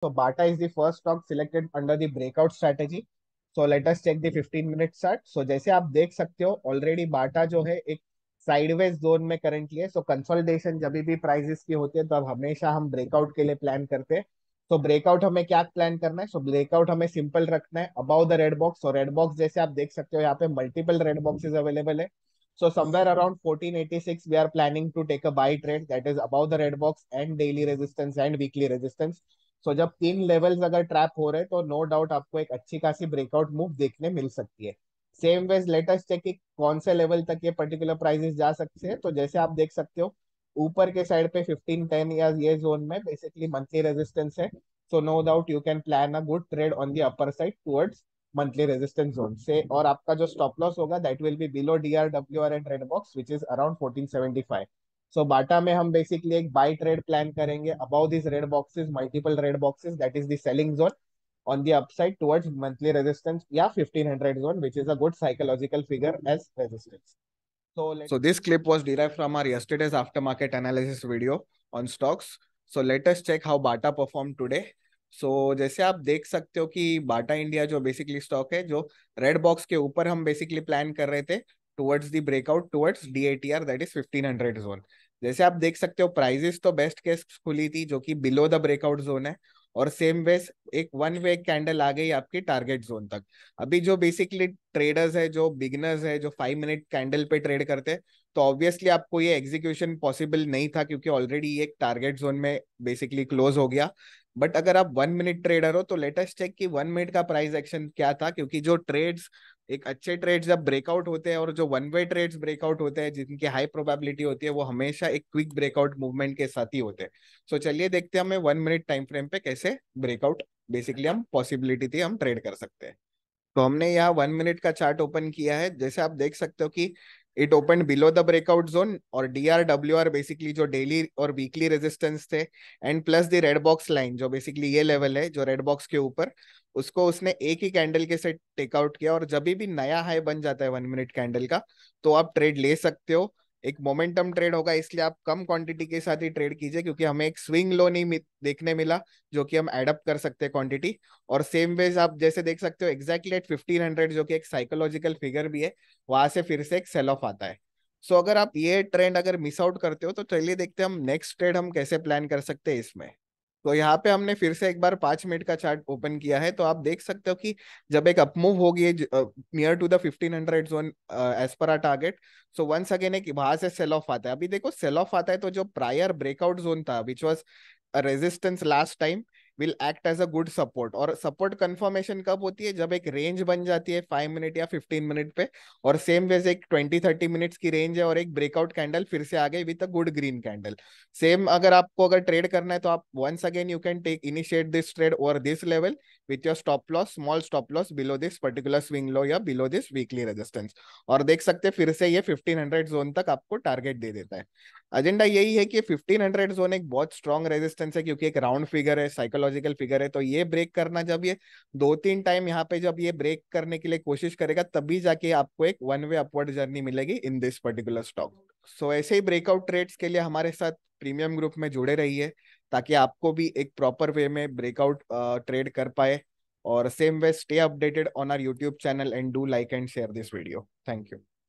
So Bata is the first stock selected under the breakout strategy. So us check the 15 minute chart. So जैसे आप देख सकते हो already बाटा जो है एक साइडवेज जोन में करंटली है सो कंसोलिडेशन जब भी प्राइजेस की होती है तो अब हमेशा हम ब्रेकआउट के लिए प्लान करते हैं तो ब्रेकआउट हमें क्या प्लान करना है सो so, ब्रेकआउट हमें सिंपल रखना है अबाउ द रेड बॉक्स और रेड बॉक्स जैसे आप देख सकते हो यहाँ पे मल्टीपल रेड बॉक्सेस अवेलेबल है so somewhere around 1486 we are planning to take a buy trade that is above the red box and daily resistance and weekly resistance so जब तीन लेवल्स अगर ट्रैप हो रहे तो नो डाउट आपको एक अच्छी खासी ब्रेकआउट मूव देखने मिल सकती है सेम वेज लेटेस्ट चेक कि कौन से लेवल तक ये पर्टिकुलर प्राइजेस जा सकते हैं तो जैसे आप देख सकते हो ऊपर के साइड पे 15 10 या ये जोन में बेसिकली मंथली रेजिस्टेंस है so no doubt you can plan a good trade on the upper side towards monthly resistance zone से और आपका जो स्टॉप लॉस होगा that will be below D R W R and red box which is around fourteen seventy five so Bata में हम basically एक buy trade plan करेंगे above this red boxes multiple red boxes that is the selling zone on the upside towards monthly resistance yeah 1500 zone which is a good psychological figure as resistance so so this clip was derived from our yesterday's aftermarket analysis video on stocks so let us check how bata performed today so, जैसे आप देख सकते हो कि Bata India जो basically stock है जो red box के ऊपर हम basically plan कर रहे थे towards the breakout towards DATR that is are that is जैसे आप देख सकते हो प्राइजेस तो बेस्ट केस खुली थी जो कि बिलो द ब्रेकआउट जोन है और सेम वे एक वन वे कैंडल आ गई आपकी टारगेट जोन तक अभी जो बेसिकली ट्रेडर्स है जो बिगनर्स है जो फाइव मिनट कैंडल पे ट्रेड करते तो ऑब्वियसली आपको ये एग्जीक्यूशन पॉसिबल नहीं था क्योंकि ऑलरेडी एक टारगेट जोन में बेसिकली क्लोज हो गया बट अगर आप वन मिनट ट्रेडर हो तो लेटेस्ट चेक कि वन मिनट का प्राइस एक्शन क्या था क्योंकि जो ट्रेड्स एक अच्छे ट्रेड जब ब्रेकआउट होते हैं और जो वन वे ट्रेड्स ब्रेकआउट होते हैं जिनकी हाई प्रोबेबिलिटी होती है वो हमेशा एक क्विक ब्रेकआउट मूवमेंट के साथ ही होते हैं सो so, चलिए देखते हैं हमें वन मिनट टाइम फ्रेम पे कैसे ब्रेकआउट बेसिकली हम पॉसिबिलिटी थी हम ट्रेड कर सकते हैं तो हमने यहाँ वन मिनट का चार्ट ओपन किया है जैसे आप देख सकते हो कि it open below the breakout zone और आर बेसिकली जो डेली और वीकली रेजिस्टेंस थे and plus the red box line जो बेसिकली ये लेवल है जो रेड बॉक्स के ऊपर उसको उसने एक ही कैंडल के से टेकआउट किया और जब भी नया हाई बन जाता है वन मिनट कैंडल का तो आप ट्रेड ले सकते हो एक मोमेंटम ट्रेड होगा इसलिए आप कम क्वांटिटी के साथ ही ट्रेड कीजिए क्योंकि हमें एक स्विंग लो नहीं देखने मिला जो कि हम एडअप कर सकते हैं क्वांटिटी और सेम वेज आप जैसे देख सकते हो एक्जैक्टली एट फिफ्टीन हंड्रेड जो कि एक साइकोलॉजिकल फिगर भी है वहां से फिर से एक सेल ऑफ आता है सो अगर आप ये ट्रेंड अगर मिस आउट करते हो तो चलिए देखते हैं हम नेक्स्ट ट्रेड हम कैसे प्लान कर सकते हैं इसमें तो यहाँ पे हमने फिर से एक बार पांच मिनट का चार्ट ओपन किया है तो आप देख सकते हो कि जब एक अपमूव होगी near to the fifteen hundred zone as per a target so once again एक वहां से सेल ऑफ आता है अभी देखो सेल ऑफ आता है तो जो प्रायर ब्रेकआउट जोन था which was resistance last time will act as a good support और सपोर्ट कंफर्मेशन कब होती है जब एक रेंज बन जाती है फाइव मिनट या फिफ्टीन मिनट पे और सेम वेज एक ट्वेंटी थर्टी मिनट्स की रेंज है और एक ब्रेकआउट कैंडल फिर से आ गई with a good green candle same अगर आपको अगर ट्रेड करना है तो आप once again you can take initiate this trade over this level with your stop loss small stop loss below this particular swing low या बिलो दिस वीकली रेजिस्टेंस और देख सकते हैं फिर से ये फिफ्टीन हंड्रेड जोन तक आपको टारगेट दे देता है एजेंडा यही है कि फिफ्टीन हंड्रेड जोन एक बहुत स्ट्रॉन्ग रेजिस्टेंस है क्योंकि एक राउंड फिगर है साइकोलॉजी साइकोलॉजिकल फिगर है तो ये ब्रेक करना जब ये दो तीन टाइम यहाँ पे जब ये ब्रेक करने के लिए कोशिश करेगा तभी जाके आपको एक वन वे अपवर्ड जर्नी मिलेगी in this particular stock so ऐसे ही ब्रेकआउट ट्रेड्स के लिए हमारे साथ प्रीमियम ग्रुप में जुड़े रहिए ताकि आपको भी एक प्रॉपर वे में ब्रेकआउट ट्रेड कर पाए और same way stay updated on our YouTube channel and do like and share this video thank you